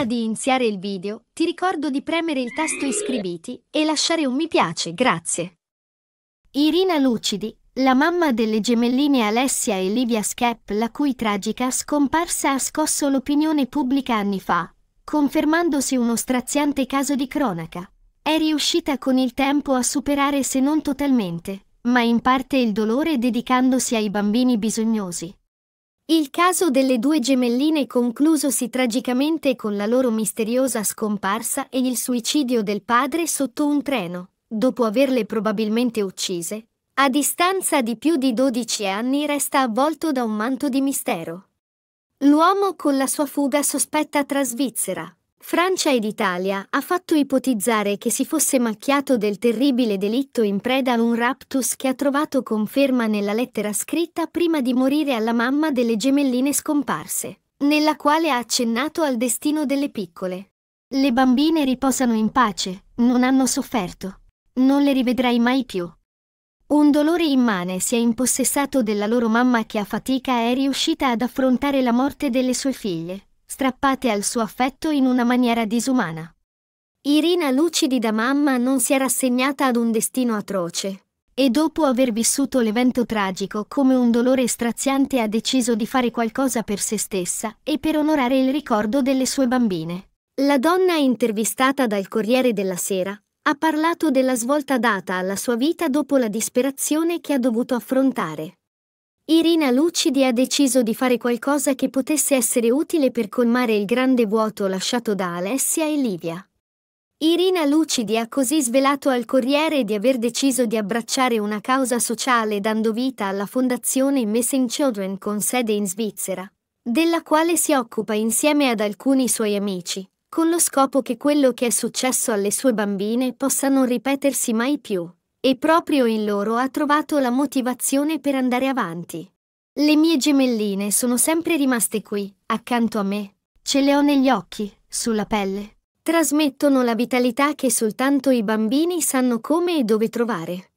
Prima di iniziare il video, ti ricordo di premere il tasto iscriviti e lasciare un mi piace, grazie. Irina Lucidi, la mamma delle gemelline Alessia e Livia Schepp, la cui tragica scomparsa ha scosso l'opinione pubblica anni fa, confermandosi uno straziante caso di cronaca, è riuscita con il tempo a superare se non totalmente, ma in parte il dolore dedicandosi ai bambini bisognosi il caso delle due gemelline conclusosi tragicamente con la loro misteriosa scomparsa e il suicidio del padre sotto un treno, dopo averle probabilmente uccise, a distanza di più di 12 anni resta avvolto da un manto di mistero. L'uomo con la sua fuga sospetta tra Svizzera, Francia ed Italia ha fatto ipotizzare che si fosse macchiato del terribile delitto in preda a un raptus che ha trovato conferma nella lettera scritta prima di morire alla mamma delle gemelline scomparse, nella quale ha accennato al destino delle piccole. Le bambine riposano in pace, non hanno sofferto. Non le rivedrai mai più. Un dolore immane si è impossessato della loro mamma che a fatica è riuscita ad affrontare la morte delle sue figlie strappate al suo affetto in una maniera disumana. Irina lucidi da mamma non si è rassegnata ad un destino atroce, e dopo aver vissuto l'evento tragico come un dolore straziante ha deciso di fare qualcosa per se stessa e per onorare il ricordo delle sue bambine. La donna intervistata dal Corriere della Sera ha parlato della svolta data alla sua vita dopo la disperazione che ha dovuto affrontare. Irina Lucidi ha deciso di fare qualcosa che potesse essere utile per colmare il grande vuoto lasciato da Alessia e Livia. Irina Lucidi ha così svelato al Corriere di aver deciso di abbracciare una causa sociale dando vita alla fondazione Missing Children con sede in Svizzera, della quale si occupa insieme ad alcuni suoi amici, con lo scopo che quello che è successo alle sue bambine possa non ripetersi mai più. E proprio in loro ha trovato la motivazione per andare avanti. Le mie gemelline sono sempre rimaste qui, accanto a me. Ce le ho negli occhi, sulla pelle. Trasmettono la vitalità che soltanto i bambini sanno come e dove trovare.